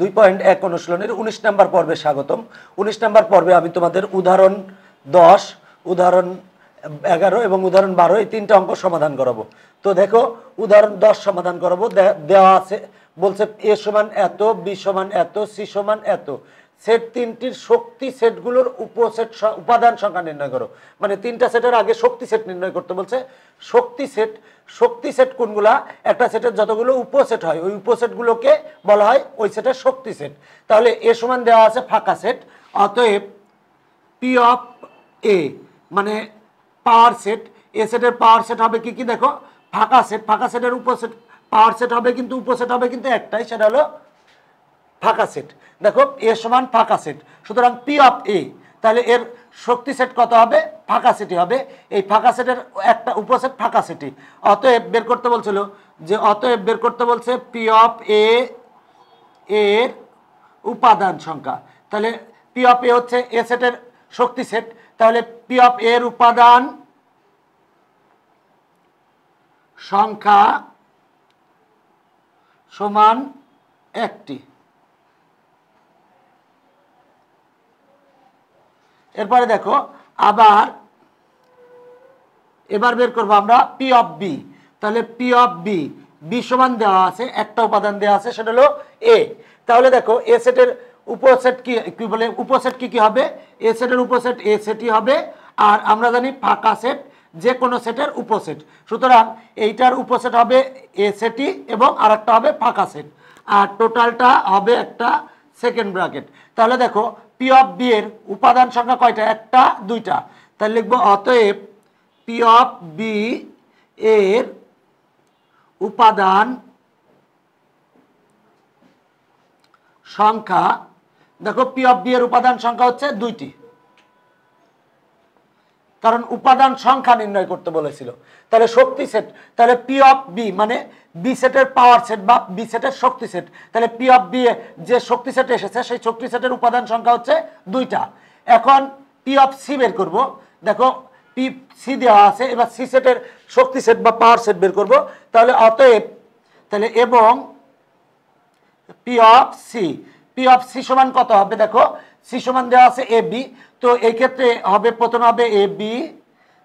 দুই পয়েন্ট এক অনুশীলনের উনিশ নম্বর পর্বে স্বাগতম উনিশ নম্বর পর্বে আমি তোমাদের উদাহরণ দশ উদাহরণ এগারো এবং উদাহরণ বারো এই তিনটা অঙ্ক সমাধান করাবো তো দেখো উদাহরণ দশ সমাধান করাবো দেওয়া আছে বলছে এ সমান এত বি সমান এত সি সমান এত সেট তিনটির শক্তি সেটগুলোর উপসেট উপাদান সংখ্যা নির্ণয় করো মানে তিনটা সেটের আগে শক্তি সেট নির্ণয় করতে বলছে শক্তি সেট শক্তি সেট কোনগুলা একটা সেটের যতগুলো উপসেট হয় ওই উপসেটগুলোকে বলা হয় ওই সেটের শক্তি সেট তাহলে এ সমান দেওয়া আছে ফাঁকা সেট অতএব পি অফ এ মানে পাওয়ার সেট এ সেটের পাওয়ার সেট হবে কি কি দেখো ফাঁকা সেট ফাঁকা সেটের উপসেট পাওয়ার সেট হবে কিন্তু উপসেট হবে কিন্তু একটাই সেটা হলো ফাঁকা সেট দেখো এ সমান ফাঁকা সেট সুতরাং পি অফ এ তাহলে এর শক্তি সেট কত হবে ফাঁকা সেটি হবে এই ফাঁকা সেটের একটা উপসেট ফাঁকা সেটি অতএব বের করতে বলছিল যে অতএব বের করতে বলছে পি অফ এ এর উপাদান সংখ্যা তাহলে পি অফ এ হচ্ছে এ সেটের শক্তি সেট তাহলে পি অফ এর উপাদান সংখ্যা সমান একটি এরপরে দেখো আবার এবার বের করবো আমরা পি অফ বি তাহলে পি অফ বি বি সমান দেওয়া আছে একটা উপাদান দেওয়া আছে সেটা হলো এ তাহলে দেখো এ সেটের উপসেট কি কি বলে উপসেট কি কি হবে এ সেটের উপসেট এ সেটই হবে আর আমরা জানি ফাঁকা সেট যে কোনো সেটের উপসেট সুতরাং এইটার উপসেট হবে এ সেটই এবং আর একটা হবে ফাঁকা সেট আর টোটালটা হবে একটা সেকেন্ড ব্র্যাকেট তাহলে দেখো পি অফ বি এর উপাদান সংখ্যা কয়টা একটা দুইটা তাহলে লিখবো অতএব পি অফ বি এর উপাদান সংখ্যা দেখো পি অফ বি এর উপাদান সংখ্যা হচ্ছে দুইটি কারণ উপাদান সংখ্যা নির্ণয় করতে বলেছিল তাহলে শক্তি সেট তাহলে পি অফ বি মানে বি সেটের পাওয়ার সেট বা বি সেটের শক্তি সেট তাহলে পি অফ বি যে শক্তি সেট এসেছে সেই শক্তি সেটের উপাদান সংখ্যা হচ্ছে দুইটা এখন পি অফ সি বের করব দেখো পি সি দেওয়া আছে এবার সি সেটের শক্তি সেট বা পাওয়ার সেট বের করব তাহলে অতএব তাহলে এবং P of C P of C সমান কত হবে দেখো সি সমান দেওয়া আছে এ বি তো এই ক্ষেত্রে হবে প্রথম হবে এ বি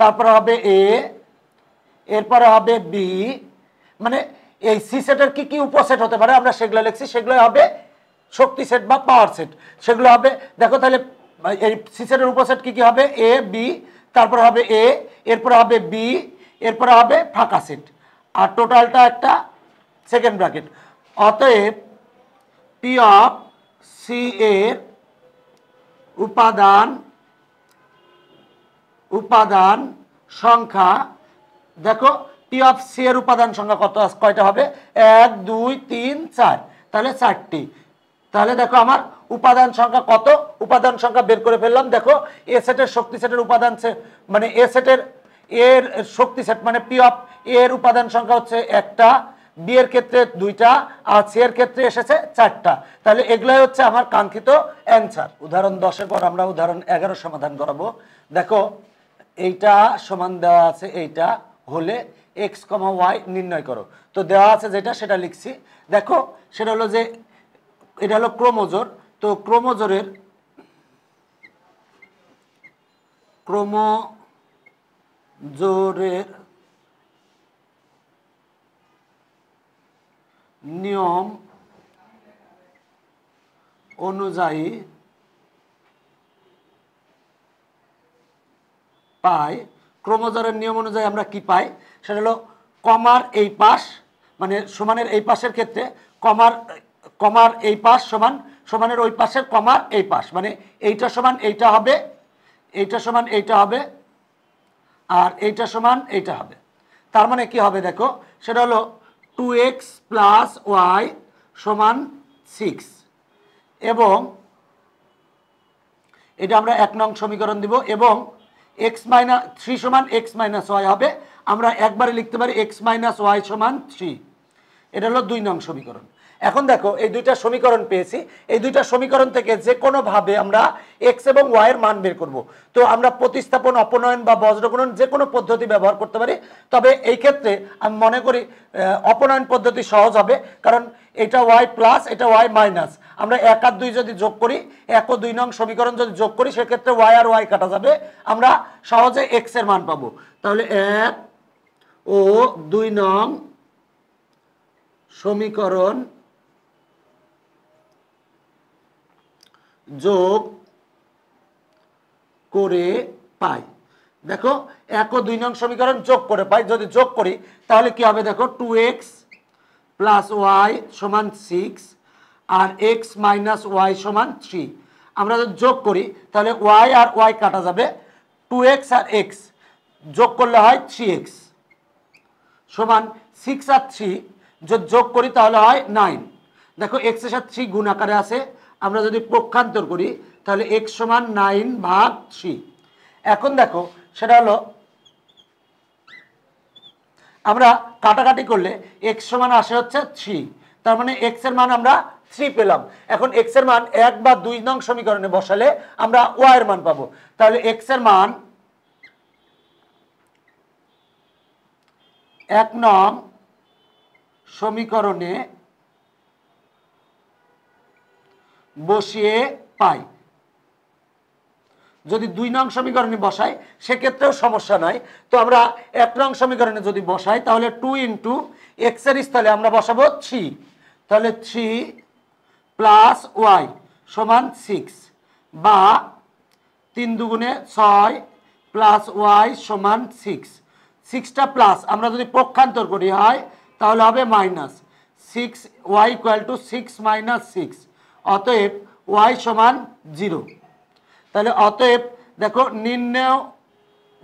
তারপরে হবে এ এরপরে হবে বি মানে এই সি সেটের কী কী উপসেট হতে পারে আমরা সেগুলো লিখছি সেগুলো হবে শক্তি সেট বা পাওয়ার সেট সেগুলো হবে দেখো তাহলে এই সি সেটের উপসেট কী কী হবে এ বি তারপরে হবে এ এরপরে হবে বি এরপরে হবে ফাঁকা সেট আর টোটালটা একটা সেকেন্ড ব্র্যাকেট অতএব পি অফ সি এর উপাদান উপাদান সংখ্যা দেখো পি অফ সি এর উপাদান সংখ্যা কত কয়টা হবে এক দুই তিন চার তাহলে চারটি তাহলে দেখো আমার উপাদান সংখ্যা কত উপাদান সংখ্যা বের করে ফেললাম দেখো এ সেটের শক্তি সেটের উপাদান মানে এ সেটের এর শক্তি সেট মানে পি অফ মানে এর উপাদান সংখ্যা হচ্ছে একটা বিয়ের ক্ষেত্রে দুইটা আর সিয়ের ক্ষেত্রে এসেছে চারটা তাহলে এগুলাই হচ্ছে আমার কাঙ্ক্ষিত অ্যান্সার উদাহরণ দশের পর আমরা উদাহরণ এগারো সমাধান করাবো দেখো এইটা সমান দেওয়া আছে এইটা হলে এক্স কমা ওয়াই নির্ণয় করো তো দেওয়া আছে যেটা সেটা লিখছি দেখো সেটা হলো যে এটা হলো ক্রোমোজোর তো ক্রোমোজোরের ক্রোমোজোরের নিয়ম অনুযায়ী পাই ক্রমজোরের নিয়ম অনুযায়ী আমরা কি পাই সেটা হলো কমার এই পাশ মানে সমানের এই পাশের ক্ষেত্রে কমার কমার এই পাশ সমান সমানের ওই পাশের কমার এই পাশ মানে এইটা সমান এইটা হবে এইটা সমান এইটা হবে আর এইটা সমান এইটা হবে তার মানে কি হবে দেখো সেটা হলো টু এক্স প্লাস ওয়াই সমান সিক্স এবং এটা আমরা এক নং সমীকরণ দিব এবং এক্স মাইনাস থ্রি সমান এক্স মাইনাস ওয়াই হবে আমরা একবারে লিখতে পারি এক্স মাইনাস ওয়াই সমান থ্রি এটা হলো দুই নং সমীকরণ এখন দেখো এই দুইটা সমীকরণ পেয়েছি এই দুইটা সমীকরণ থেকে যে কোনোভাবে আমরা এক্স এবং ওয়াইয়ের মান বের করব। তো আমরা প্রতিস্থাপন অপনয়ন বা বজ্রগুণন যে কোনো পদ্ধতি ব্যবহার করতে পারি তবে এই ক্ষেত্রে আমি মনে করি অপনয়ন পদ্ধতি সহজ হবে কারণ এটা ওয়াই প্লাস এটা ওয়াই মাইনাস আমরা এক আর দুই যদি যোগ করি এক ও দুই নং সমীকরণ যদি যোগ করি সেক্ষেত্রে ওয়াই আর ওয়াই কাটা যাবে আমরা সহজে এক্সের মান পাবো তাহলে এক ও দুই নং সমীকরণ যোগ করে পাই দেখো এক দুই নং সমীকরণ যোগ করে পাই যদি যোগ করি তাহলে কি হবে দেখো টু এক্স প্লাস ওয়াই সমান সিক্স আর এক্স মাইনাস ওয়াই সমান থ্রি আমরা যদি যোগ করি তাহলে ওয়াই আর ওয়াই কাটা যাবে টু এক্স আর এক্স যোগ করলে হয় থ্রি এক্স সমান সিক্স আর থ্রি যদি যোগ করি তাহলে হয় নাইন দেখো এক্সের সাথে থ্রি গুণ আকারে আছে আমরা যদি পক্ষান্তর করি তাহলে এক্স সমান নাইন ভাগ থ্রি এখন দেখো সেটা হলো আমরা কাটাকাটি করলে এক্স সমান আসে হচ্ছে থ্রি তার মানে এক্সের মান আমরা থ্রি পেলাম এখন এক্সের মান এক বা দুই নং সমীকরণে বসালে আমরা ওয়াইয়ের মান পাবো তাহলে এক্সের মান এক নং সমীকরণে বসিয়ে পাই যদি দুই নং সমীকরণে বসাই সেক্ষেত্রেও সমস্যা নয় তো আমরা এক নং সমীকরণে যদি বসাই তাহলে টু ইন্টু এক্সের স্থলে আমরা বসাবো থ্রি তাহলে থ্রি প্লাস ওয়াই সমান সিক্স বা তিন দুগুণে ছয় প্লাস ওয়াই সমান সিক্স সিক্সটা প্লাস আমরা যদি পক্ষান্তর করি হয় তাহলে হবে minus six y equal to six minus six অতএব ওয়াই সমান জিরো তাহলে অতএব দেখো নির্ণয়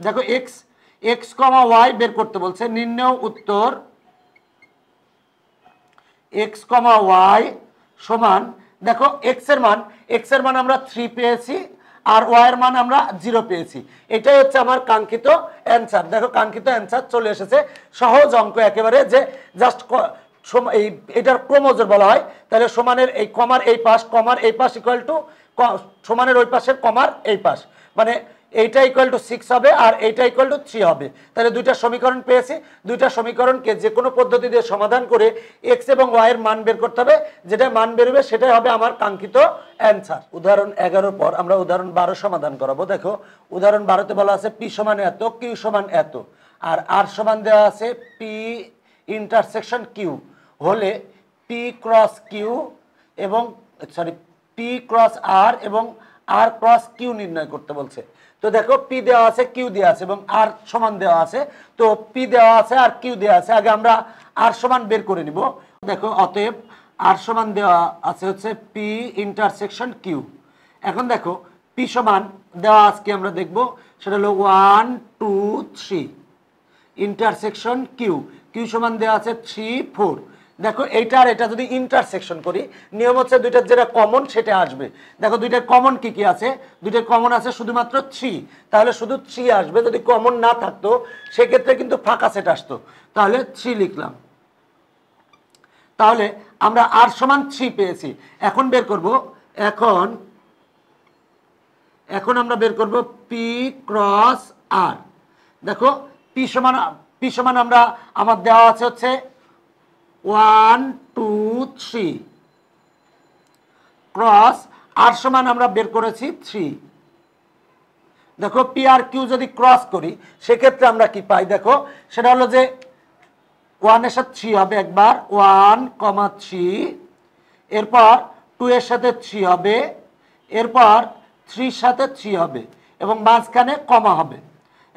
দেখো এক্স এক্স কমা ওয়াই বের করতে বলছে নির্ণয় উত্তর এক্স কমা ওয়াই সমান দেখো এক্সের মান এক্সের মান আমরা থ্রি পেয়েছি আর ওয়াই এর মান আমরা জিরো পেয়েছি এটাই হচ্ছে আমার কাঙ্ক্ষিত অ্যান্সার দেখো কাঙ্ক্ষিত অ্যান্সার চলে এসেছে সহজ অঙ্ক একেবারে যে জাস্ট এই এটার ক্রমজোর বলা হয় তাহলে সমানের এই কমার এই পাশ কমার এই পাশ ইকুয়াল টু সমানের ওই পাশের কমার এই পাশ মানে এইটা ইকুয়াল টু সিক্স হবে আর এইটা ইকুয়াল টু থ্রি হবে তাহলে দুইটা সমীকরণ পেয়েছি দুইটা সমীকরণকে যে কোনো পদ্ধতি দিয়ে সমাধান করে এক্স এবং ওয়াইয়ের মান বের করতে হবে যেটা মান বেরোবে সেটাই হবে আমার কাঙ্ক্ষিত অ্যান্সার উদাহরণ এগারোর পর আমরা উদাহরণ বারো সমাধান করাবো দেখো উদাহরণ বারোতে বলা আছে পি সমান এত কিউ সমান এত আর আর সমান দেওয়া আছে পি ইন্টারসেকশন কিউ হলে পি ক্রস কিউ এবং সরি পি ক্রস আর এবং আর ক্রস কিউ নির্ণয় করতে বলছে তো দেখো পি দেওয়া আছে কিউ দেওয়া আছে এবং আর সমান দেওয়া আছে তো পি দেওয়া আছে আর কিউ দেওয়া আছে আগে আমরা আর সমান বের করে নিব দেখো অতএব আর সমান দেওয়া আছে হচ্ছে পি ইন্টারসেকশন কিউ এখন দেখো পি সমান দেওয়া আজকে আমরা দেখব সেটা হলো one two three intersection Q Q সমান দেওয়া আছে থ্রি ফোর দেখো এইটা আর এটা যদি ইন্টারসেকশন করি নিয়ম হচ্ছে দুইটার যেটা কমন সেটা আসবে দেখো দুইটার কমন কি কি আছে দুইটার কমন আছে শুধুমাত্র থ্রি তাহলে শুধু থ্রি আসবে যদি কমন না থাকতো সেক্ষেত্রে কিন্তু ফাঁকা সেট আসতো তাহলে থ্রি লিখলাম তাহলে আমরা আর সমান থ্রি পেয়েছি এখন বের করব এখন এখন আমরা বের করব পি ক্রস আর দেখো পি সমান পি সমান আমরা আমার দেওয়া আছে হচ্ছে one two three cross R সমান আমরা বের করেছি থ্রি দেখো পি আর কিউ যদি ক্রস করি সেক্ষেত্রে আমরা কি পাই দেখো সেটা হলো যে ওয়ানের সাথে থ্রি হবে একবার ওয়ান কমা থ্রি এরপর টু এর সাথে থ্রি হবে এরপর থ্রির সাথে থ্রি হবে এবং মাঝখানে কমা হবে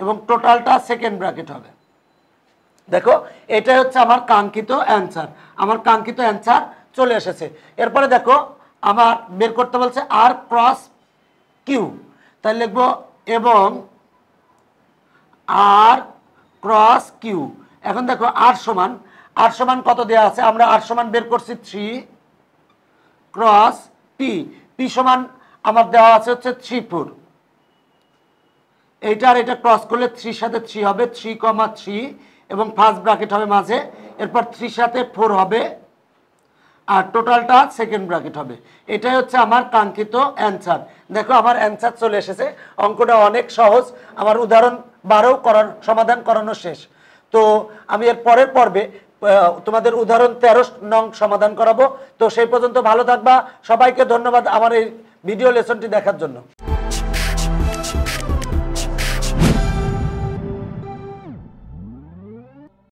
এবং টোটালটা সেকেন্ড ব্র্যাকেট হবে দেখো এটা হচ্ছে আমার কাঙ্ক্ষিত অ্যান্সার আমার কাঙ্ক্ষিত অ্যান্সার চলে এসেছে এরপরে দেখো আমার বের করতে বলছে আর ক্রস কিউ তাই লিখবো এবং আর ক্রস কিউ এখন দেখো আর সমান আর সমান কত দেওয়া আছে আমরা আর সমান বের করছি থ্রি ক্রস পি পি সমান আমার দেওয়া আছে হচ্ছে থ্রি ফোর এইটা আর এটা ক্রস করলে থ্রির সাথে থ্রি হবে থ্রি কমা থ্রি এবং ফার্স্ট ব্র্যাকেট হবে মাঝে এরপর থ্রির সাথে ফোর হবে আর টোটালটা সেকেন্ড ব্র্যাকেট হবে এটাই হচ্ছে আমার কাঙ্ক্ষিত অ্যান্সার দেখো আমার অ্যান্সার চলে এসেছে অঙ্কটা অনেক সহজ আমার উদাহরণ বারো করার সমাধান করানো শেষ তো আমি এর পরের পর্বে তোমাদের উদাহরণ তেরো নং সমাধান করাবো তো সেই পর্যন্ত ভালো থাকবা সবাইকে ধন্যবাদ আমার এই ভিডিও লেসনটি দেখার জন্য